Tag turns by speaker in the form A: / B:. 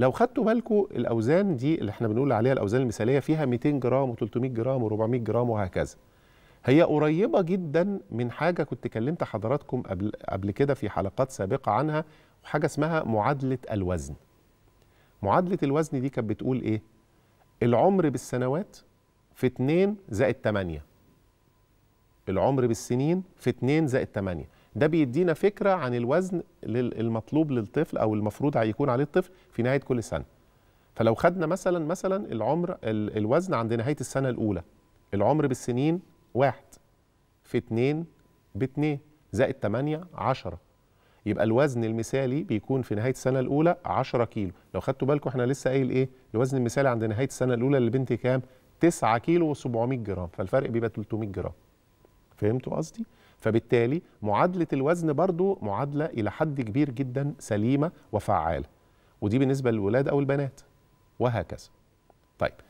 A: لو خدتوا بالكم الاوزان دي اللي احنا بنقول عليها الاوزان المثاليه فيها 200 جرام و300 جرام و400 جرام وهكذا هي قريبه جدا من حاجه كنت كلمت حضراتكم قبل قبل كده في حلقات سابقه عنها وحاجه اسمها معادله الوزن معادله الوزن دي كانت بتقول ايه العمر بالسنوات في 2 زائد 8 العمر بالسنين في 2 زائد 8 ده بيدينا فكره عن الوزن المطلوب للطفل او المفروض هيكون عليه الطفل في نهايه كل سنه فلو خدنا مثلا مثلا العمر الوزن عند نهايه السنه الاولى العمر بالسنين واحد في اتنين باتنين زائد تمانية عشرة يبقى الوزن المثالي بيكون في نهايه السنه الاولى 10 كيلو لو خدتوا بالكم احنا لسه قايل ايه الوزن المثالي عند نهايه السنه الاولى للبنت كام 9 كيلو و700 جرام فالفرق بيبقى 300 جرام فهمتوا قصدي فبالتالي معادلة الوزن برضو معادلة إلى حد كبير جدا سليمة وفعالة ودي بالنسبة للولاد أو البنات وهكذا طيب